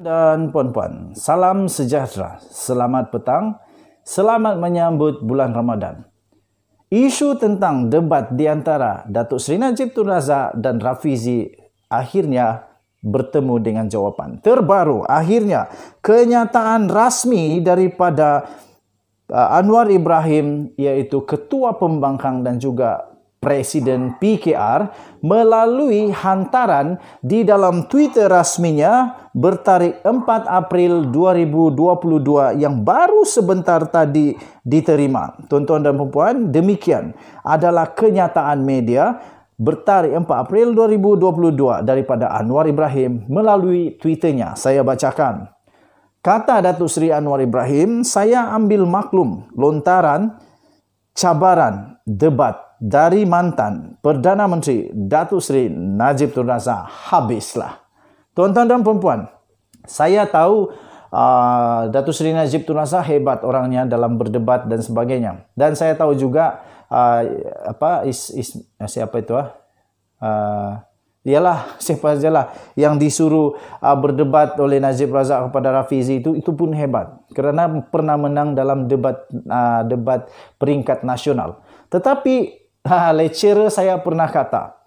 dan puan-puan, salam sejahtera, selamat petang, selamat menyambut bulan Ramadan. Isu tentang debat di antara Datuk Seri Najib Tun Razak dan Rafizi akhirnya bertemu dengan jawapan. Terbaru, akhirnya kenyataan rasmi daripada uh, Anwar Ibrahim iaitu Ketua Pembangkang dan juga Presiden PKR melalui hantaran di dalam Twitter rasminya bertarik 4 April 2022 yang baru sebentar tadi diterima. Tuan-tuan dan puan-puan, demikian adalah kenyataan media bertarik 4 April 2022 daripada Anwar Ibrahim melalui Twitternya. Saya bacakan. Kata Datuk Seri Anwar Ibrahim, saya ambil maklum lontaran cabaran debat dari mantan Perdana Menteri Datu Seri Najib Tun Razak habislah. Tuan-tuan dan perempuan, saya tahu uh, Datuk Seri Najib Tun Razak hebat orangnya dalam berdebat dan sebagainya. Dan saya tahu juga uh, apa is, is uh, siapa itu ah? Uh, ialah siapa sajalah yang disuruh uh, berdebat oleh Najib Razak kepada Rafizi itu itu pun hebat kerana pernah menang dalam debat uh, debat peringkat nasional tetapi ha, lecturer saya pernah kata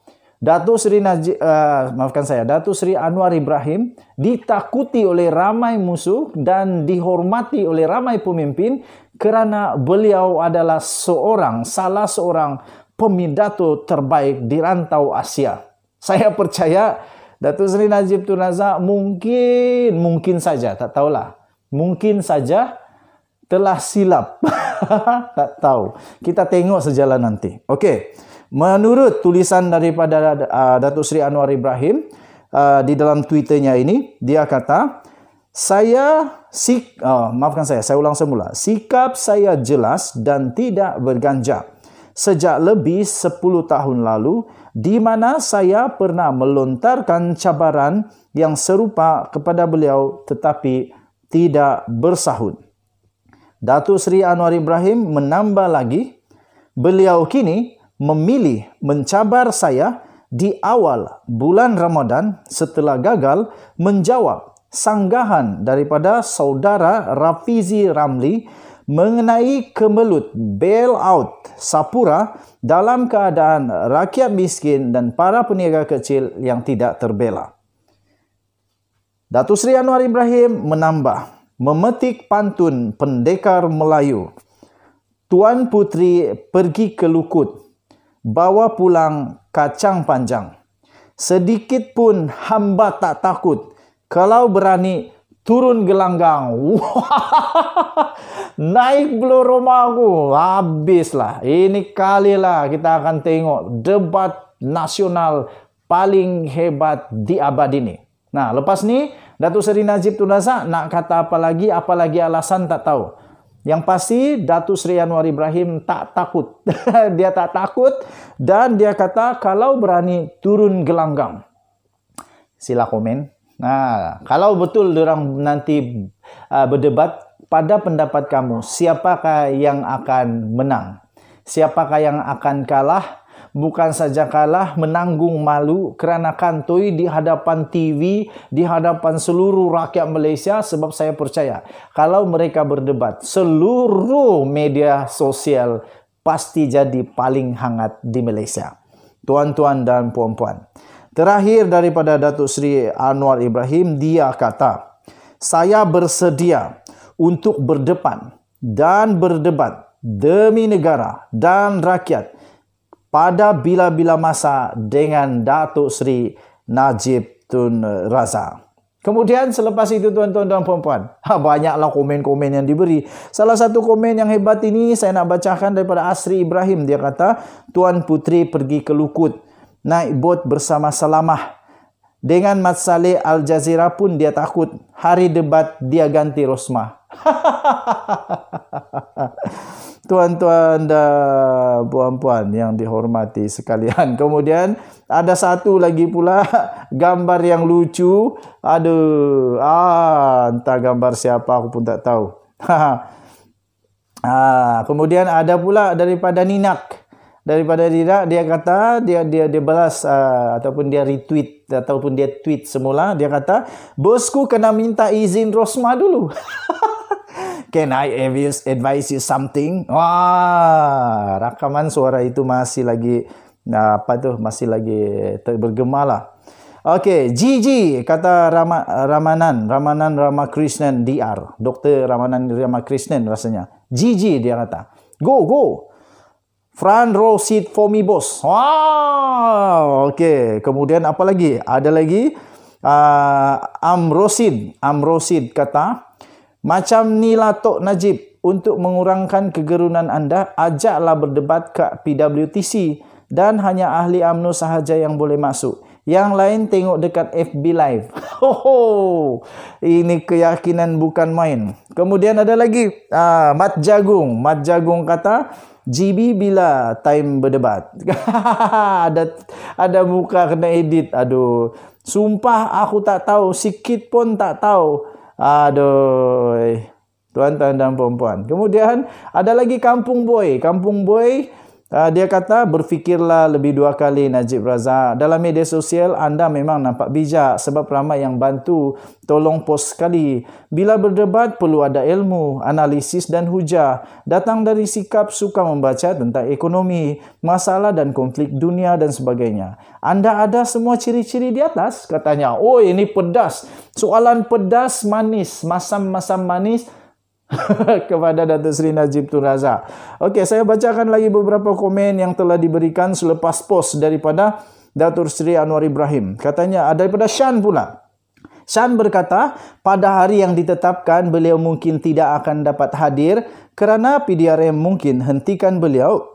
Datuk Seri Najib, uh, eh, maafkan saya, Datuk Seri Anwar Ibrahim ditakuti oleh ramai musuh dan dihormati oleh ramai pemimpin kerana beliau adalah seorang, salah seorang pemidato terbaik di rantau Asia. Saya percaya Datuk Seri Najib Tun Razak mungkin, mungkin saja, tak tahulah, mungkin saja telah silap. tak tahu. Kita tengok sejalan nanti. Okey. Menurut tulisan daripada uh, Datuk Seri Anwar Ibrahim uh, di dalam twitternya ini, dia kata, "Saya sik uh, oh, maafkan saya, saya ulang semula. Sikap saya jelas dan tidak berganjak. Sejak lebih 10 tahun lalu di mana saya pernah melontarkan cabaran yang serupa kepada beliau tetapi tidak bersahut." Datuk Seri Anwar Ibrahim menambah lagi, beliau kini memilih mencabar saya di awal bulan Ramadan setelah gagal menjawab sanggahan daripada saudara Rafizi Ramli mengenai kemelut bailout Sapura dalam keadaan rakyat miskin dan para peniaga kecil yang tidak terbela. Datuk Seri Anwar Ibrahim menambah, memetik pantun pendekar Melayu. Tuan Putri pergi ke Lukut, bawa pulang kacang panjang. Sedikit pun hamba tak takut, kalau berani turun gelanggang. Naik belum rumah aku, habislah. Ini kalilah kita akan tengok debat nasional paling hebat di abad ini. Nah, lepas ni, Datu Seri Najib Tunasa nak kata apa lagi, apalagi alasan tak tahu. Yang pasti Datu Sri Anwar Ibrahim tak takut. dia tak takut dan dia kata kalau berani turun gelanggang. Sila komen. Nah, kalau betul orang nanti uh, berdebat pada pendapat kamu, siapakah yang akan menang? Siapakah yang akan kalah? bukan saja kalah menanggung malu kerana kantoi di hadapan TV, di hadapan seluruh rakyat Malaysia sebab saya percaya kalau mereka berdebat seluruh media sosial pasti jadi paling hangat di Malaysia. Tuan-tuan dan puan-puan. Terakhir daripada Datuk Seri Anwar Ibrahim, dia kata, saya bersedia untuk berdepan dan berdebat demi negara dan rakyat pada bila-bila masa dengan Datuk Seri Najib Tun Razak. Kemudian selepas itu tuan-tuan dan puan-puan, ha, banyaklah komen-komen yang diberi. Salah satu komen yang hebat ini saya nak bacakan daripada Asri Ibrahim. Dia kata, Tuan Putri pergi ke Lukut naik bot bersama Salamah. Dengan Mat Saleh Al Jazeera pun dia takut. Hari debat dia ganti Rosmah. tuan-tuan dan puan-puan yang dihormati sekalian. Kemudian ada satu lagi pula gambar yang lucu. Aduh, ah, entah gambar siapa aku pun tak tahu. ah, kemudian ada pula daripada Ninak. Daripada dia dia kata dia dia dia balas uh, ataupun dia retweet ataupun dia tweet semula dia kata bosku kena minta izin Rosma dulu. Can I advise you something? Wah, rakaman suara itu masih lagi apa tu? masih lagi bergema lah. Okay, GG kata Rama, Ramanan, Ramanan Ramakrishnan DR, Dr. Ramanan Ramakrishnan rasanya. GG dia kata. Go, go. Front row seat for me, boss. Wow. Okay. Kemudian apa lagi? Ada lagi. Uh, Amrosid. Amrosid kata. Macam ni lah Tok Najib, untuk mengurangkan kegerunan anda, ajaklah berdebat ke PWTC dan hanya ahli UMNO sahaja yang boleh masuk. Yang lain tengok dekat FB Live. Ho ho. Ini keyakinan bukan main. Kemudian ada lagi. Ah, Mat Jagung. Mat Jagung kata, GB bila time berdebat? ada ada muka kena edit. Aduh. Sumpah aku tak tahu. Sikit pun tak tahu. Aduh. Tuan-tuan dan puan-puan. Kemudian ada lagi Kampung Boy. Kampung Boy Ah, dia kata berfikirlah lebih dua kali Najib Razak. Dalam media sosial anda memang nampak bijak sebab ramai yang bantu tolong post sekali. Bila berdebat perlu ada ilmu, analisis dan hujah. Datang dari sikap suka membaca tentang ekonomi, masalah dan konflik dunia dan sebagainya. Anda ada semua ciri-ciri di atas katanya. Oh ini pedas. Soalan pedas manis, masam-masam manis. -masam manis kepada Datuk Seri Najib Tun Razak. Okey, saya bacakan lagi beberapa komen yang telah diberikan selepas post daripada Datuk Seri Anwar Ibrahim. Katanya ada ah, daripada Shan pula. Shan berkata, pada hari yang ditetapkan beliau mungkin tidak akan dapat hadir kerana PDRM mungkin hentikan beliau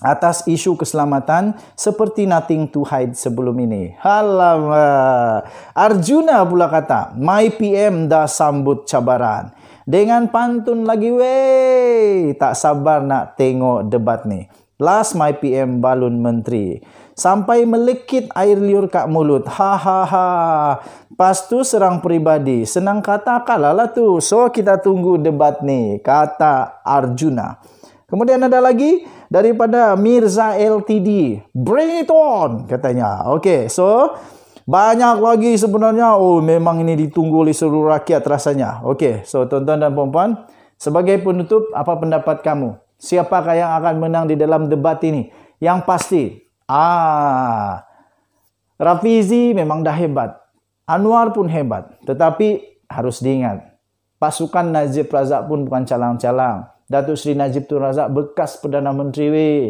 atas isu keselamatan seperti nothing to hide sebelum ini. Halamah Arjuna pula kata, my PM dah sambut cabaran dengan pantun lagi weh. Tak sabar nak tengok debat ni. Last my PM balun menteri. Sampai melekit air liur kat mulut. Ha ha ha. Pas tu serang peribadi. Senang kata kalah lah tu. So kita tunggu debat ni. Kata Arjuna. Kemudian ada lagi daripada Mirza LTD. Bring it on katanya. Okay so... Banyak lagi sebenarnya. Oh, memang ini ditunggu oleh seluruh rakyat rasanya. Okey, so tuan-tuan dan puan-puan, sebagai penutup, apa pendapat kamu? Siapakah yang akan menang di dalam debat ini? Yang pasti, ah, Rafizi memang dah hebat. Anwar pun hebat. Tetapi harus diingat, pasukan Najib Razak pun bukan calang-calang. Datuk Seri Najib Tun Razak bekas Perdana Menteri. Weh.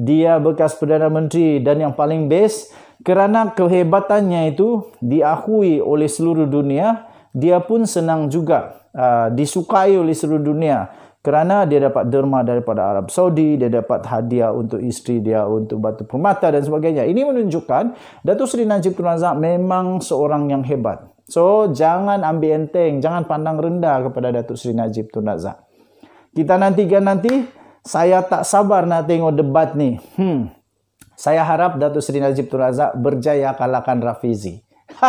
Dia bekas Perdana Menteri dan yang paling best kerana kehebatannya itu diakui oleh seluruh dunia dia pun senang juga uh, disukai oleh seluruh dunia kerana dia dapat derma daripada Arab Saudi, dia dapat hadiah untuk isteri dia untuk batu permata dan sebagainya. Ini menunjukkan Datuk Seri Najib Tun Razak memang seorang yang hebat. So, jangan ambil enteng, jangan pandang rendah kepada Datuk Seri Najib Tun Razak. Kita nantikan nanti, saya tak sabar nak tengok debat ni. Hmm. Saya harap Datu Sri Najib Tun Razak berjaya kalahkan Rafizi.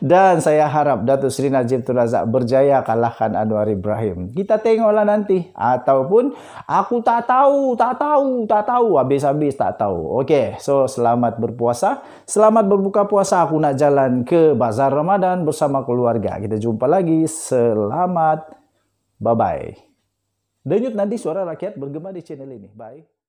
Dan saya harap Datu Sri Najib Tun Razak berjaya kalahkan Anwar Ibrahim. Kita tengoklah nanti. Ataupun aku tak tahu, tak tahu, tak tahu. Habis-habis tak tahu. Oke, so selamat berpuasa. Selamat berbuka puasa. Aku nak jalan ke Bazar Ramadan bersama keluarga. Kita jumpa lagi. Selamat. Bye-bye. Denyut nanti suara rakyat bergema di channel ini. Bye.